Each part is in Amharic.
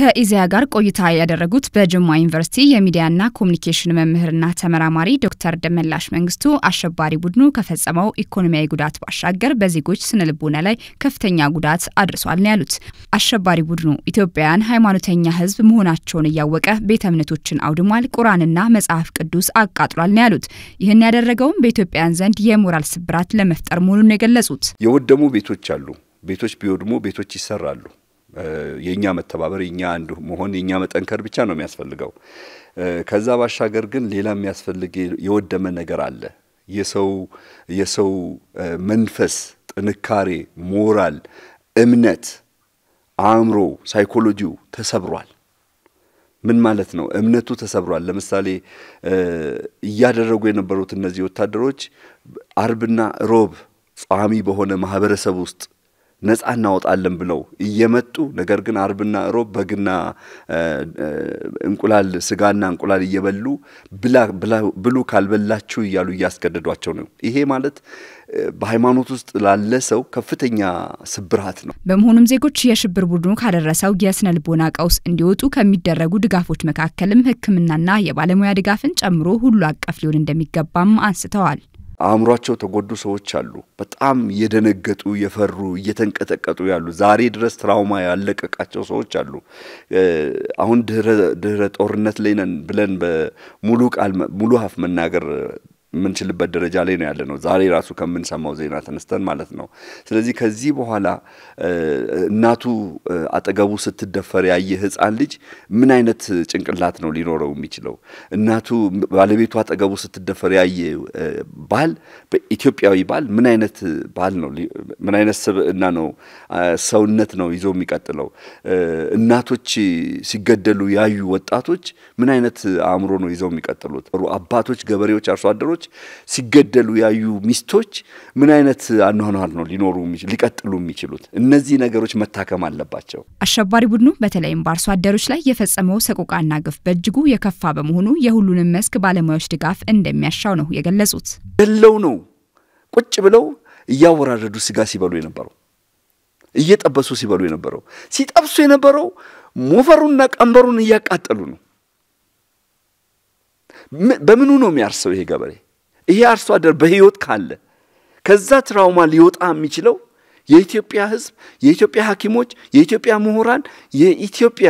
ከኢዜአ ጋር ቆይታ ያደረጉት በጅማ ዩኒቨርሲቲ የሚዲያና ኮሚኒኬሽን መምህርና ተመራማሪ ዶክተር ደመላሽ መንግስቱ አሸባሪ ቡድኑ ከፈጸመው ኢኮኖሚያዊ ጉዳት ባሻገር በዜጎች ስነ ልቦና ላይ ከፍተኛ ጉዳት አድርሷል ነው ያሉት። አሸባሪ ቡድኑ ኢትዮጵያውያን ሃይማኖተኛ ህዝብ መሆናቸውን እያወቀ ቤተ እምነቶችን አውድሟል፣ ቁርአንና መጽሐፍ ቅዱስ አቃጥሏል ነው ያሉት። ይህን ያደረገውም በኢትዮጵያውያን ዘንድ የሞራል ስብራት ለመፍጠር መሆኑን የገለጹት የወደሙ ቤቶች አሉ። ቤቶች ቢወድሙ ቤቶች ይሰራሉ። የእኛ መተባበር የእኛ አንዱ መሆን የእኛ መጠንከር ብቻ ነው የሚያስፈልገው። ከዛ ባሻገር ግን ሌላ የሚያስፈልግ የወደመ ነገር አለ። የሰው የሰው መንፈስ፣ ጥንካሬ፣ ሞራል፣ እምነት፣ አእምሮ፣ ሳይኮሎጂው ተሰብሯል። ምን ማለት ነው? እምነቱ ተሰብሯል። ለምሳሌ እያደረጉ የነበሩት እነዚህ ወታደሮች አርብና ሮብ ጻሚ በሆነ ማህበረሰብ ውስጥ ነፃ እናወጣለን ብለው እየመጡ ነገር ግን አርብና እሮብ በግና እንቁላል ስጋና እንቁላል እየበሉ ብሉ ካልበላችሁ እያሉ እያስገደዷቸው ነው። ይሄ ማለት በሃይማኖት ውስጥ ላለ ሰው ከፍተኛ ስብራት ነው። በመሆኑም ዜጎች የሽብር ቡድኑ ካደረሰው የስነ ልቦና ቀውስ እንዲወጡ ከሚደረጉ ድጋፎች መካከልም ሕክምናና የባለሙያ ድጋፍን ጨምሮ ሁሉ አቀፍ ሊሆን እንደሚገባም አንስተዋል። አእምሯቸው ተጎዱ ሰዎች አሉ። በጣም የደነገጡ የፈሩ እየተንቀጠቀጡ ያሉ ዛሬ ድረስ ትራውማ ያለቀቃቸው ሰዎች አሉ። አሁን ድህረ ጦርነት ላይ ነን ብለን ሙሉ ቃል ሙሉ ሀፍ መናገር የምንችልበት ደረጃ ላይ ነው ያለ ነው። ዛሬ ራሱ ከምንሰማው ዜና ተነስተን ማለት ነው። ስለዚህ ከዚህ በኋላ እናቱ አጠገቡ ስትደፈር ያየ ሕፃን ልጅ ምን አይነት ጭንቅላት ነው ሊኖረው የሚችለው? እናቱ ባለቤቱ አጠገቡ ስትደፈር ያየ ባል፣ በኢትዮጵያዊ ባል ምን አይነት ባል ነው? ምን አይነት ስብዕና ነው ሰውነት ነው ይዞ የሚቀጥለው? እናቶች ሲገደሉ ያዩ ወጣቶች ምን አይነት አእምሮ ነው ይዘው የሚቀጥሉት? አባቶች፣ ገበሬዎች፣ አርሶ አደሮች ባሎች ሲገደሉ ያዩ ሚስቶች ምን አይነት አኗኗር ነው ሊኖሩ ሊቀጥሉ የሚችሉት? እነዚህ ነገሮች መታከም አለባቸው። አሸባሪ ቡድኑ በተለይም በአርሶ አደሮች ላይ የፈጸመው ሰቆቃና ግፍ በእጅጉ የከፋ በመሆኑ የሁሉንም መስክ ባለሙያዎች ድጋፍ እንደሚያሻው ነው የገለጹት። ገለው ነው ቁጭ ብለው እያወራረዱ ስጋ ሲበሉ የነበረው እየጠበሱ ሲበሉ የነበረው ሲጠብሱ የነበረው ሞፈሩና ቀንበሩን እያቃጠሉ ነው። በምኑ ነው የሚያርሰው ይሄ ገበሬ? ይሄ አርሶ አደር በህይወት ካለ ከዛ ትራውማ ሊወጣ የሚችለው የኢትዮጵያ ህዝብ፣ የኢትዮጵያ ሐኪሞች፣ የኢትዮጵያ ምሁራን፣ የኢትዮጵያ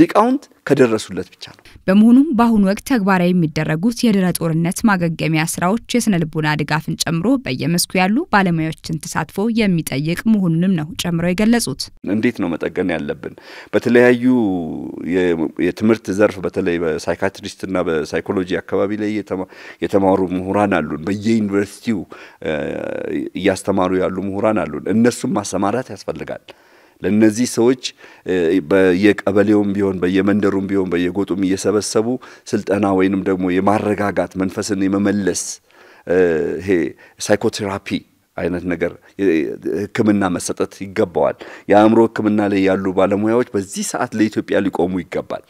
ሊቃውንት ከደረሱለት ብቻ ነው። በመሆኑም በአሁኑ ወቅት ተግባራዊ የሚደረጉት የድህረ ጦርነት ማገገሚያ ስራዎች የስነ ልቦና ድጋፍን ጨምሮ በየመስኩ ያሉ ባለሙያዎችን ተሳትፎ የሚጠይቅ መሆኑንም ነው ጨምረው የገለጹት። እንዴት ነው መጠገን ያለብን? በተለያዩ የትምህርት ዘርፍ በተለይ በሳይካትሪስትና በሳይኮሎጂ አካባቢ ላይ የተማሩ ምሁራን አሉን። በየዩኒቨርሲቲው እያስተማሩ ያሉ ምሁራን አሉን። እነሱም ማሰማራት ያስፈልጋል። ለእነዚህ ሰዎች በየቀበሌውም ቢሆን በየመንደሩም ቢሆን በየጎጡም እየሰበሰቡ ስልጠና ወይንም ደግሞ የማረጋጋት መንፈስን የመመለስ ይሄ ሳይኮቴራፒ አይነት ነገር ሕክምና መሰጠት ይገባዋል። የአእምሮ ሕክምና ላይ ያሉ ባለሙያዎች በዚህ ሰዓት ለኢትዮጵያ ሊቆሙ ይገባል።